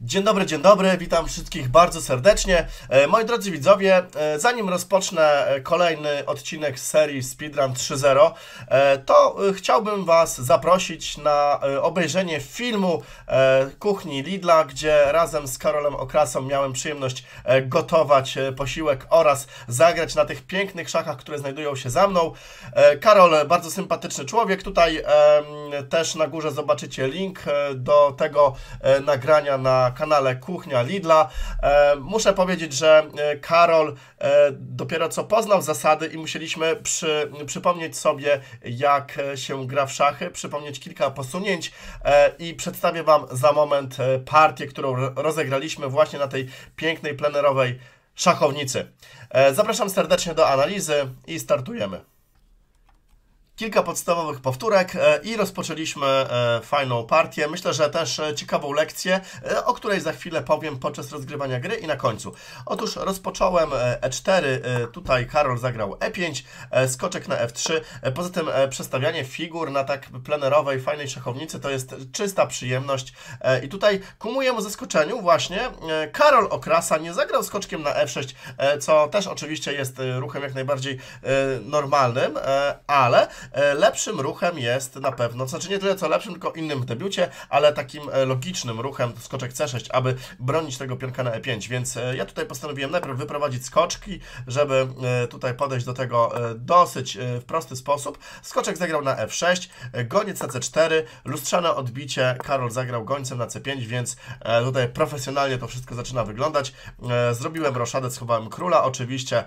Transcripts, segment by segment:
Dzień dobry, dzień dobry, witam wszystkich bardzo serdecznie. E, moi drodzy widzowie, e, zanim rozpocznę e, kolejny odcinek serii Speedrun 3.0, to chciałbym Was zaprosić na obejrzenie filmu Kuchni Lidla, gdzie razem z Karolem Okrasą miałem przyjemność gotować posiłek oraz zagrać na tych pięknych szachach, które znajdują się za mną. Karol, bardzo sympatyczny człowiek, tutaj też na górze zobaczycie link do tego nagrania na na kanale Kuchnia Lidla. E, muszę powiedzieć, że e, Karol e, dopiero co poznał zasady i musieliśmy przy, przypomnieć sobie, jak się gra w szachy, przypomnieć kilka posunięć i przedstawię Wam za moment partię, którą rozegraliśmy właśnie na tej pięknej plenerowej szachownicy. Zapraszam serdecznie do analizy i startujemy. Kilka podstawowych powtórek e, i rozpoczęliśmy e, fajną partię. Myślę, że też e, ciekawą lekcję, o której za chwilę powiem podczas rozgrywania gry i na końcu. Otóż rozpocząłem E4, tutaj Karol zagrał E5, skoczek na F3. Poza tym przestawianie figur na tak plenerowej, fajnej szachownicy to jest czysta przyjemność. I tutaj ku mojemu zaskoczeniu właśnie Karol Okrasa nie zagrał skoczkiem na F6, co też oczywiście jest ruchem jak najbardziej normalnym, ale E, lepszym ruchem jest na pewno, znaczy nie tyle co lepszym, tylko innym debiucie, ale takim e, logicznym ruchem skoczek C6, aby bronić tego pionka na E5, więc e, ja tutaj postanowiłem najpierw wyprowadzić skoczki, żeby tutaj podejść do tego dosyć w prosty sposób. Skoczek zagrał na F6, goniec na C4, lustrzane odbicie, Karol zagrał gońcem na C5, więc tutaj profesjonalnie to wszystko zaczyna wyglądać. Zrobiłem roszadę, schowałem króla, oczywiście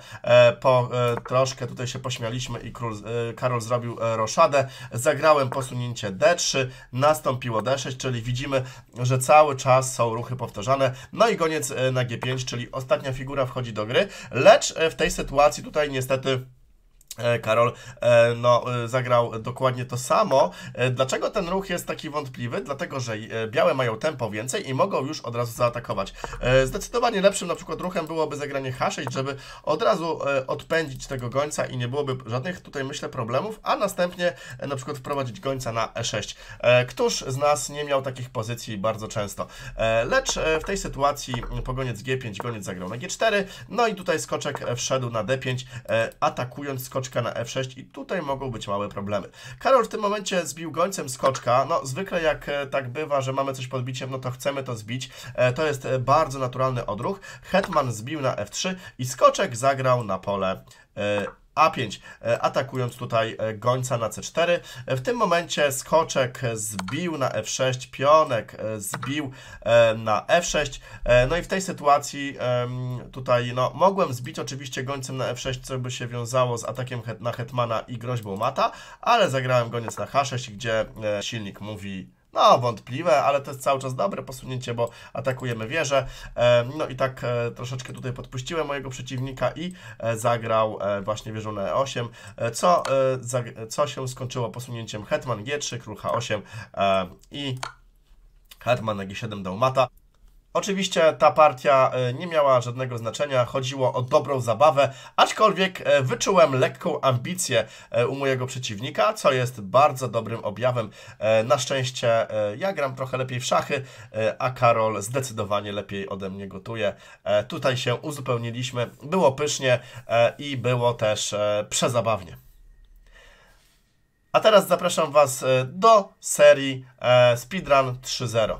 po troszkę tutaj się pośmialiśmy i król, Karol zrobił zrobił e, roszadę, zagrałem posunięcie D3, nastąpiło D6, czyli widzimy, że cały czas są ruchy powtarzane, no i koniec e, na G5, czyli ostatnia figura wchodzi do gry, lecz e, w tej sytuacji tutaj niestety E, Karol e, no, e, zagrał dokładnie to samo. Dlaczego ten ruch jest taki wątpliwy? Dlatego, że białe mają tempo więcej i mogą już od razu zaatakować. Zdecydowanie lepszym na przykład ruchem byłoby zagranie H6, żeby od razu odpędzić tego gońca i nie byłoby żadnych tutaj myślę problemów, a następnie na przykład wprowadzić gońca na E6. Któż z nas nie miał takich pozycji bardzo często? Lecz w tej sytuacji pogoniec G5, goniec zagrał na G4, no i tutaj skoczek wszedł na D5, atakując skoczek skoczka na f6 i tutaj mogą być małe problemy. Karol w tym momencie zbił gońcem skoczka. No, zwykle jak e, tak bywa, że mamy coś pod biciem, no to chcemy to zbić. E, to jest e, bardzo naturalny odruch. Hetman zbił na f3 i skoczek zagrał na pole a5, e, atakując tutaj e, gońca na C4. E, w tym momencie skoczek zbił na F6, pionek zbił na F6. No i w tej sytuacji tutaj no, mogłem zbić oczywiście gońcem na F6, co by się wiązało z atakiem na hetmana i groźbą mata, ale zagrałem goniec na H6, gdzie silnik mówi no, wątpliwe, ale to jest cały czas dobre posunięcie, bo atakujemy wieżę. E, no i tak e, troszeczkę tutaj podpuściłem mojego przeciwnika i e, zagrał właśnie wieżą na E8, co, co się skończyło posunięciem hetman G3, król H8 i Hetman na G7 dał mata. Oczywiście ta partia e, nie miała żadnego znaczenia, chodziło o dobrą zabawę, aczkolwiek e, wyczułem lekką ambicję e, u mojego przeciwnika, co jest bardzo dobrym objawem. Na szczęście ja gram trochę lepiej w szachy, a Karol zdecydowanie lepiej ode mnie gotuje. Tutaj się uzupełniliśmy, było pysznie i było też przezabawnie. A teraz zapraszam Was do serii Speedrun 3.0.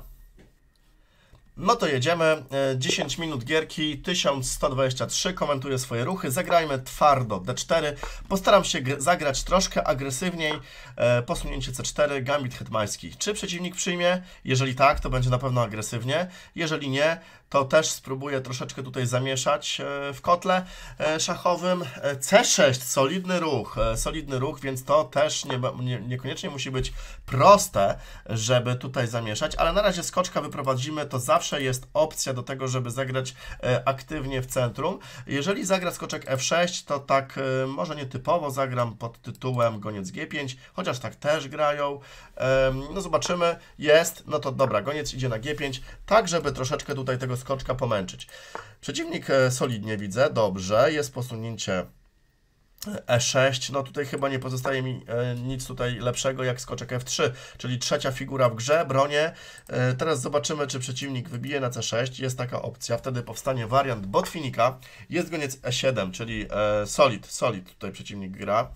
No to jedziemy. 10 e, minut gierki, 1123, komentuję swoje ruchy. Zagrajmy twardo D4. Postaram się zagrać troszkę agresywniej. E, posunięcie C4, gambit hetmański. Czy przeciwnik przyjmie? Jeżeli tak, to będzie na pewno agresywnie. Jeżeli nie, to też spróbuję troszeczkę tutaj zamieszać e, w kotle e, szachowym. C6, solidny ruch, solidny ruch, więc to też nie, nie, niekoniecznie musi być proste, żeby tutaj zamieszać, ale na razie skoczka wyprowadzimy, to zawsze zawsze jest opcja do tego, żeby zagrać e, aktywnie w centrum. Jeżeli zagra skoczek F6, to tak e, może nietypowo zagram pod tytułem goniec G5, chociaż tak też grają. No zobaczymy, jest, no to dobra, goniec idzie na G5, tak żeby troszeczkę tutaj tego skoczka pomęczyć. Przeciwnik e, solidnie widzę, dobrze, jest posunięcie E6, no tutaj chyba nie pozostaje mi e, nic tutaj lepszego jak skoczek F3, czyli trzecia figura w grze, bronie. E, teraz zobaczymy, czy przeciwnik wybije na C6, jest taka opcja, wtedy powstanie wariant botwinika, jest goniec E7, czyli e, solid, solid tutaj przeciwnik gra,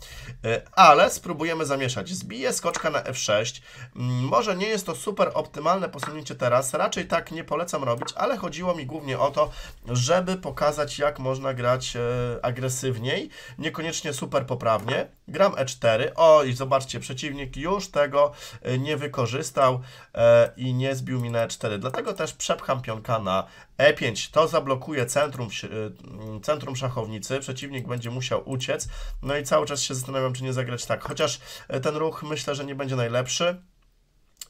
ale spróbujemy zamieszać. Zbije skoczka na F6, mm, może nie jest to super optymalne posunięcie teraz, raczej tak nie polecam robić, ale chodziło mi głównie o to, żeby pokazać jak można grać agresywniej, niekoniecznie super poprawnie. Gram E4. O, i zobaczcie, przeciwnik już tego e, nie wykorzystał e, i nie zbił mi na E4. Dlatego też przepcham pionka na E5. To zablokuje centrum, e, centrum szachownicy. Przeciwnik będzie musiał uciec. No i cały czas się zastanawiam, czy nie zagrać tak. Chociaż ten ruch myślę, że nie będzie najlepszy.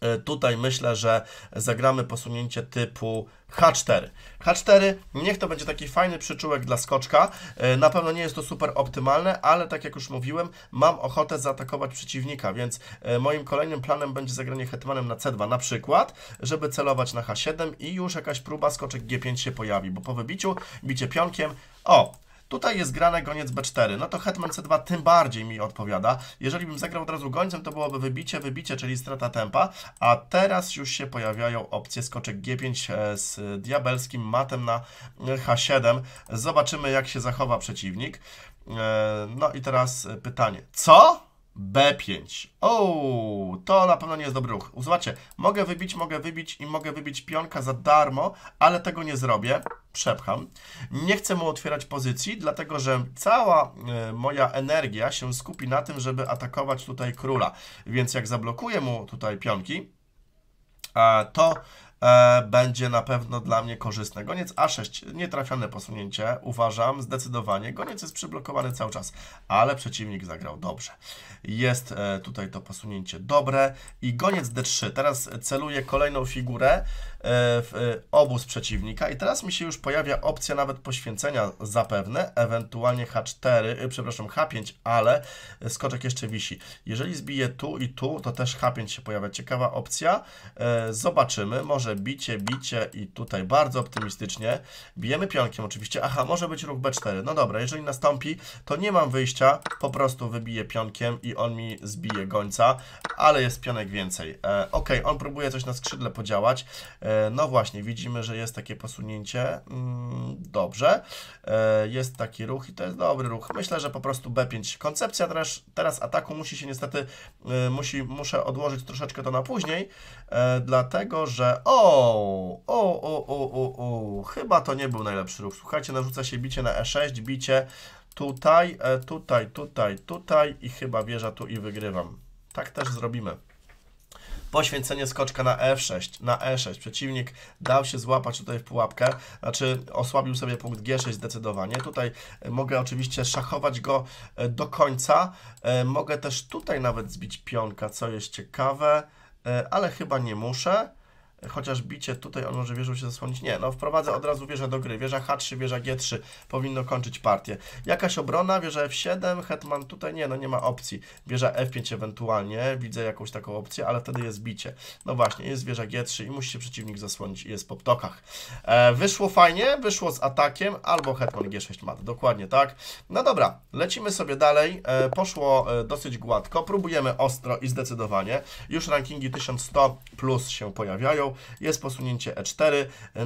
E, tutaj myślę, że zagramy posunięcie typu H4. H4, niech to będzie taki fajny przyczółek dla skoczka. E, na pewno nie jest to super optymalne, ale tak jak już mówiłem, mam ochotę zaatakować przeciwnika, więc e, moim kolejnym planem będzie zagranie hetmanem na C2 na przykład, żeby celować na H7 i już jakaś próba skoczek G5 się pojawi, bo po wybiciu, bicie pionkiem, o, Tutaj jest grane goniec b4, no to hetman c2 tym bardziej mi odpowiada. Jeżeli bym zagrał od razu gońcem, to byłoby wybicie, wybicie, czyli strata tempa, a teraz już się pojawiają opcje skoczek g5 e, z diabelskim matem na h7. Zobaczymy, jak się zachowa przeciwnik. E, no i teraz pytanie, co? B5. O, to na pewno nie jest dobry ruch. Zobaczcie, mogę wybić, mogę wybić i mogę wybić pionka za darmo, ale tego nie zrobię. Przepcham. Nie chcę mu otwierać pozycji, dlatego że cała y, moja energia się skupi na tym, żeby atakować tutaj króla. Więc jak zablokuję mu tutaj pionki, to E, będzie na pewno dla mnie korzystne. Goniec A6, nietrafione posunięcie, uważam, zdecydowanie. Goniec jest przyblokowany cały czas, ale przeciwnik zagrał dobrze. Jest e, tutaj to posunięcie dobre i goniec D3. Teraz celuję kolejną figurę e, w obóz przeciwnika i teraz mi się już pojawia opcja nawet poświęcenia zapewne, ewentualnie H4, przepraszam, H5, ale skoczek jeszcze wisi. Jeżeli zbiję tu i tu, to też H5 się pojawia. Ciekawa opcja. Zobaczymy, może bicie, bicie i tutaj bardzo optymistycznie. Bijemy pionkiem oczywiście. Aha, może być ruch B4. No dobra, jeżeli nastąpi, to nie mam wyjścia. Po prostu wybiję pionkiem i on mi zbije gońca, ale jest pionek więcej. E, ok, on próbuje coś na skrzydle podziałać. E, no właśnie, widzimy, że jest takie posunięcie. Mm, dobrze. E, jest taki ruch i to jest dobry ruch. Myślę, że po prostu B5. Koncepcja teraz, teraz ataku musi się niestety, e, musi, muszę odłożyć troszeczkę to na później, e, dlatego, że... O, o, o, o, o, o, chyba to nie był najlepszy ruch. Słuchajcie, narzuca się bicie na E6, bicie tutaj, e, tutaj, tutaj, tutaj i chyba wieża tu i wygrywam. Tak też zrobimy. Poświęcenie skoczka na F6, e na E6. Przeciwnik dał się złapać tutaj w pułapkę, znaczy osłabił sobie punkt G6 zdecydowanie. Tutaj e, mogę oczywiście szachować go do końca. Mogę też tutaj nawet zbić pionka, co jest ciekawe, ale chyba nie muszę. Chociaż bicie tutaj on może wieżą się zasłonić. Nie, no wprowadzę od razu wieżę do gry. Wieża H3, wieża G3 powinno kończyć partię. Jakaś obrona, wieża F7, hetman tutaj nie, no nie ma opcji. Wieża F5 ewentualnie, widzę jakąś taką opcję, ale wtedy jest bicie. No właśnie, jest wieża G3 i musi się przeciwnik zasłonić i jest po ptokach. E, wyszło fajnie, wyszło z atakiem albo hetman G6 mat, dokładnie tak. No dobra, lecimy sobie dalej. E, poszło e, dosyć gładko, próbujemy ostro i zdecydowanie. Już rankingi 1100 plus się pojawiają jest posunięcie e4,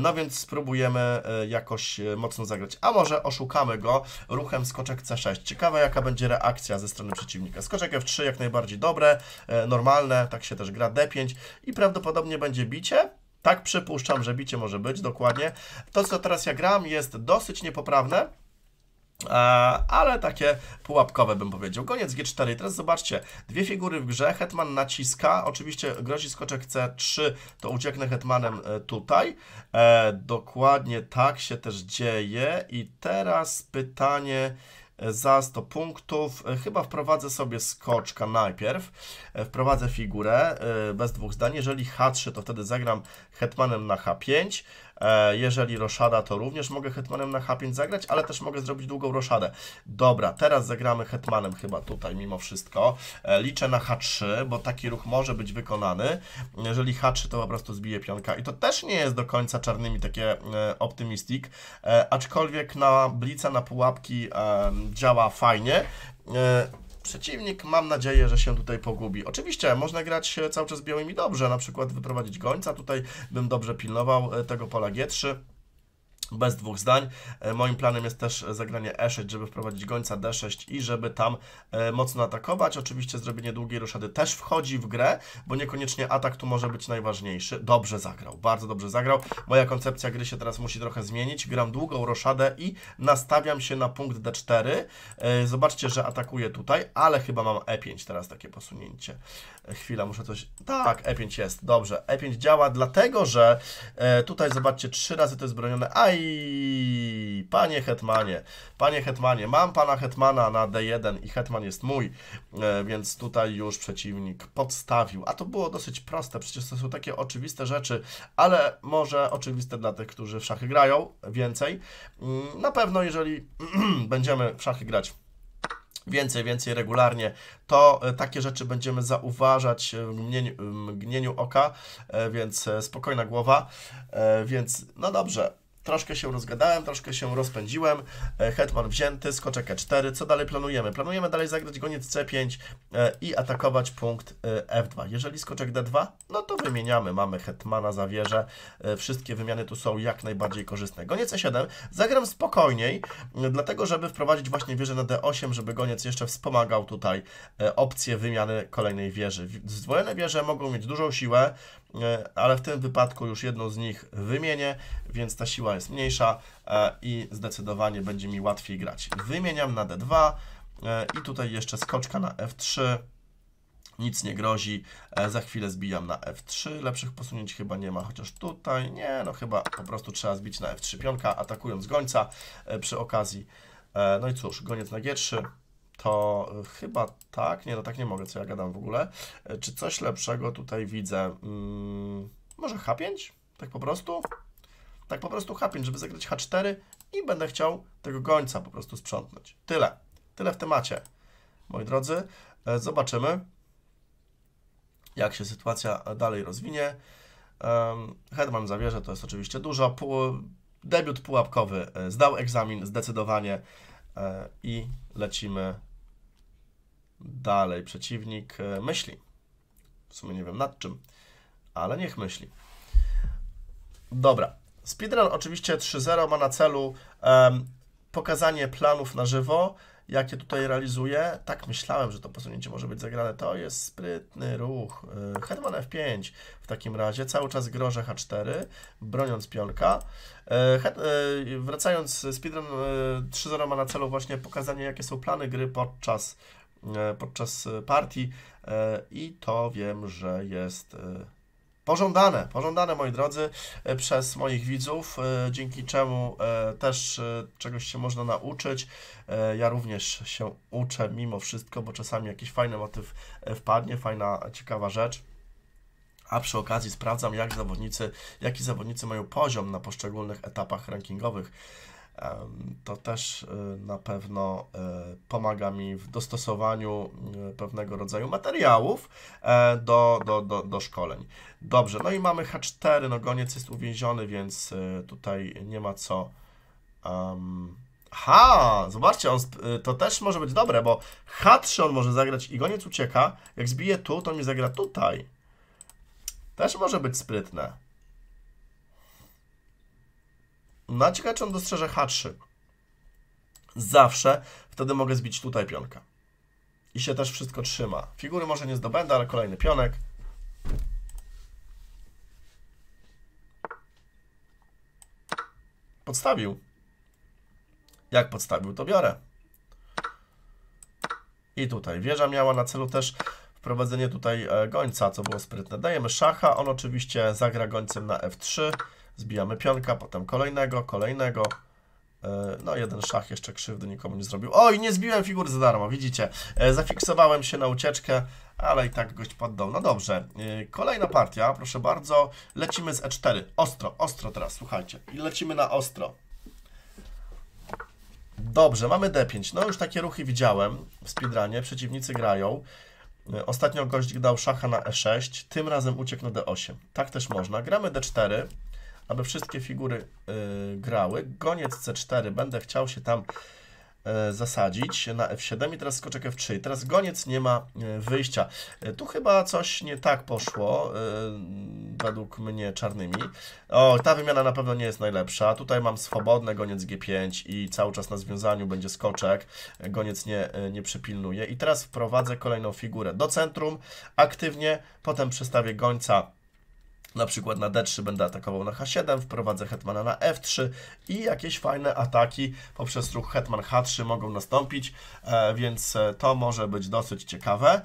no więc spróbujemy e, jakoś e, mocno zagrać. A może oszukamy go ruchem skoczek c6. Ciekawe jaka będzie reakcja ze strony przeciwnika. Skoczek f3 jak najbardziej dobre, e, normalne, tak się też gra d5 i prawdopodobnie będzie bicie. Tak przypuszczam, że bicie może być, dokładnie. To, co teraz ja gram jest dosyć niepoprawne, E, ale takie pułapkowe bym powiedział. Koniec G4. I teraz zobaczcie, dwie figury w grze, hetman naciska, oczywiście grozi skoczek C3, to ucieknę hetmanem e, tutaj. E, dokładnie tak się też dzieje i teraz pytanie za 100 punktów. Chyba wprowadzę sobie skoczka najpierw. Wprowadzę figurę bez dwóch zdań. Jeżeli H3, to wtedy zagram hetmanem na H5. E, jeżeli roszada, to również mogę hetmanem na H5 zagrać, ale też mogę zrobić długą roszadę. Dobra, teraz zagramy hetmanem chyba tutaj mimo wszystko. E, liczę na H3, bo taki ruch może być wykonany. Jeżeli H3, to po prostu zbije pionka. I to też nie jest do końca czarnymi takie e, optymistik. aczkolwiek na blica, na pułapki działa fajnie. Przeciwnik, mam nadzieję, że się tutaj pogubi. Oczywiście, można grać e, cały czas białymi dobrze, na przykład wyprowadzić gońca. Tutaj bym dobrze pilnował e, tego pola G3 bez dwóch zdań. E, moim planem jest też e, zagranie e6, żeby wprowadzić gońca d6 i żeby tam e, mocno atakować. Oczywiście zrobienie długiej ruszady też wchodzi w grę, bo niekoniecznie atak tu może być najważniejszy. Dobrze zagrał, bardzo dobrze zagrał. Moja koncepcja gry się teraz musi trochę zmienić. Gram długą roszadę i nastawiam się na punkt d4. Zobaczcie, że atakuję tutaj, ale chyba mam e5 teraz takie posunięcie. Chwila, muszę coś... Tak, e5 jest, dobrze. e5 działa, dlatego że tutaj zobaczcie, trzy razy to jest bronione, a panie hetmanie, panie hetmanie, mam pana hetmana na D1 i hetman jest mój, e, więc tutaj już przeciwnik podstawił. A to było dosyć proste, przecież to są takie oczywiste rzeczy, ale może oczywiste dla tych, którzy w szachy grają więcej. Mm, na pewno, jeżeli będziemy w szachy grać więcej, więcej regularnie, to e, takie rzeczy będziemy zauważać w mgnieniu, w mgnieniu, oka, e, więc spokojna głowa, więc no dobrze, troszkę się rozgadałem, troszkę się rozpędziłem, e, hetman wzięty, skoczek e4, co dalej planujemy? Planujemy dalej zagrać goniec c5 e, i atakować punkt e, f2. Jeżeli skoczek d2, no to wymieniamy, mamy hetmana za wieżę, wszystkie wymiany tu są jak najbardziej korzystne. Goniec e7 zagram spokojniej, dlatego żeby wprowadzić właśnie wieżę na d8, żeby goniec jeszcze wspomagał tutaj opcję wymiany kolejnej wieży. Zdwojone wieże mogą mieć dużą siłę, E, ale w tym wypadku już jedną z nich wymienię, więc ta siła jest mniejsza e, i zdecydowanie będzie mi łatwiej grać. Wymieniam na D2 e, i tutaj jeszcze skoczka na F3 nic nie grozi. Za chwilę zbijam na F3, lepszych posunięć chyba nie ma, chociaż tutaj nie, no chyba po prostu trzeba zbić na F3 pionka, atakując gońca przy okazji. No i cóż, goniec na G3, to e, chyba tak, nie, no tak nie mogę, co ja gadam w ogóle. E, czy coś lepszego tutaj widzę? Hmm, może H5? Tak po prostu? Tak po prostu H5, żeby zagrać H4 i będę chciał tego gońca po prostu sprzątnąć. Tyle. Tyle w temacie. Moi drodzy, e, zobaczymy, jak się sytuacja dalej rozwinie. Hetman zawierze, to jest oczywiście dużo. Debiut pułapkowy zdał egzamin zdecydowanie i lecimy Dalej przeciwnik e, myśli. W sumie nie wiem nad czym, ale niech myśli. Dobra. Speedrun oczywiście 3.0 ma na celu um, pokazanie planów na żywo, jakie tutaj realizuje. Tak myślałem, że to posunięcie może być zagrane. To jest sprytny ruch. E, Hetman F5 w takim razie. Cały czas groże H4, broniąc pionka. E, Het, wracając, speedrun 3.0 ma na celu właśnie pokazanie, jakie są plany gry podczas E, podczas e, partii e, i to wiem, że jest pożądane, pożądane moi drodzy przez moich widzów, dzięki czemu też czegoś się można nauczyć. Ja również się uczę mimo wszystko, bo czasami jakiś fajny motyw wpadnie, fajna, ciekawa rzecz a przy okazji sprawdzam, jak zawodnicy, jaki zawodnicy mają poziom na poszczególnych etapach rankingowych to też y, na pewno y, pomaga mi w dostosowaniu y, pewnego rodzaju materiałów e, do, do, do, do szkoleń. Dobrze, no i mamy H4, no goniec jest uwięziony, więc tutaj nie ma co... Um, ha, zobaczcie, on, to też może być dobre, bo H3 on może zagrać i goniec ucieka, jak zbije tu, to mi zagra tutaj. Też może być sprytne. na Ciekawe, on dostrzeże H3. Zawsze. Wtedy mogę zbić tutaj pionka. I się też wszystko trzyma. Figury może nie zdobędę, ale kolejny pionek. Podstawił. Jak podstawił, to biorę. I tutaj wieża miała na celu też wprowadzenie tutaj e, gońca, co było sprytne. Dajemy szacha, on oczywiście zagra gońcem na f3, zbijamy pionka, potem kolejnego, kolejnego. E, no, jeden szach jeszcze krzywdy nikomu nie zrobił. Oj, nie zbiłem figur za darmo, widzicie. E, zafiksowałem się na ucieczkę, ale i tak gość poddał. No dobrze, kolejna partia, proszę bardzo. Lecimy z E4. Ostro, ostro teraz, słuchajcie. I lecimy na ostro. Dobrze, mamy D5. No już takie ruchy widziałem w speedrunie. Przeciwnicy grają. Y, ostatnio gość dał szacha na e6, tym razem uciekł na d8. Tak też można. Gramy d4, aby wszystkie figury yy, grały. Goniec c4, będę chciał się tam E, zasadzić na F7 i teraz skoczek F3. teraz goniec nie ma e, wyjścia. E, tu chyba coś nie tak poszło, według mnie czarnymi. O, ta wymiana na pewno nie jest najlepsza. Tutaj mam swobodne goniec G5 i cały czas na związaniu będzie skoczek. Goniec nie, nie przypilnuje. I teraz wprowadzę kolejną figurę do centrum, aktywnie, potem przestawię gońca na przykład na D3 będę atakował na H7, wprowadzę hetmana na F3 i jakieś fajne ataki poprzez ruch hetman H3 mogą nastąpić, e, więc e, to może być dosyć ciekawe,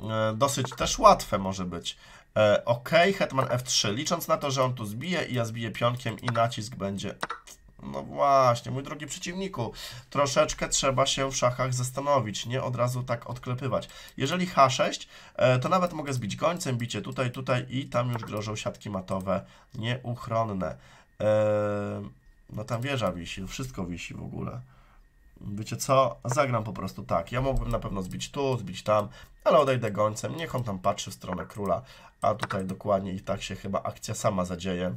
e, dosyć też łatwe może być. Ok, hetman F3, licząc na to, że on tu zbije i ja zbiję pionkiem i nacisk będzie no właśnie, mój drogi przeciwniku, troszeczkę trzeba się w szachach zastanowić, nie od razu tak odklepywać. Jeżeli H6, e, to nawet mogę zbić gońcem, bicie tutaj, tutaj i tam już grożą siatki matowe nieuchronne. E, no tam wieża wisi, wszystko wisi w ogóle. Wiecie co? Zagram po prostu tak. Ja mógłbym na pewno zbić tu, zbić tam, ale odejdę gońcem, niech on tam patrzy w stronę króla, a tutaj dokładnie i tak się chyba akcja sama zadzieje.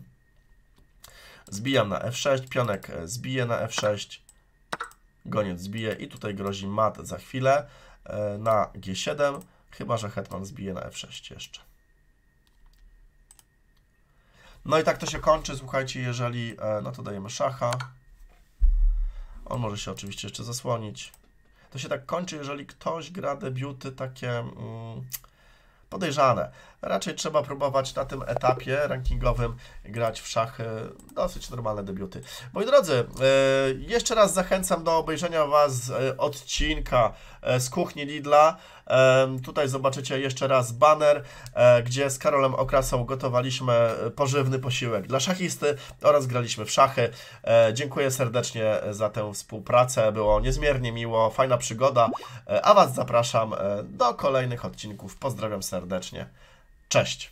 Zbijam na F6, pionek e, zbije na F6, goniec zbije i tutaj grozi mat za chwilę e, na G7, chyba że hetman zbije na F6 jeszcze. No i tak to się kończy, słuchajcie, jeżeli, e, no to dajemy szacha. On może się oczywiście jeszcze zasłonić. To się tak kończy, jeżeli ktoś gra debiuty takie mm, podejrzane. Raczej trzeba próbować na tym etapie rankingowym grać w szachy e, dosyć normalne debiuty. Moi drodzy, e, jeszcze raz zachęcam do obejrzenia Was e, odcinka z kuchni Lidla. Tutaj zobaczycie jeszcze raz banner, gdzie z Karolem Okrasą gotowaliśmy pożywny posiłek dla szachisty oraz graliśmy w szachy. Dziękuję serdecznie za tę współpracę. Było niezmiernie miło, fajna przygoda. A Was zapraszam do kolejnych odcinków. Pozdrawiam serdecznie. Cześć.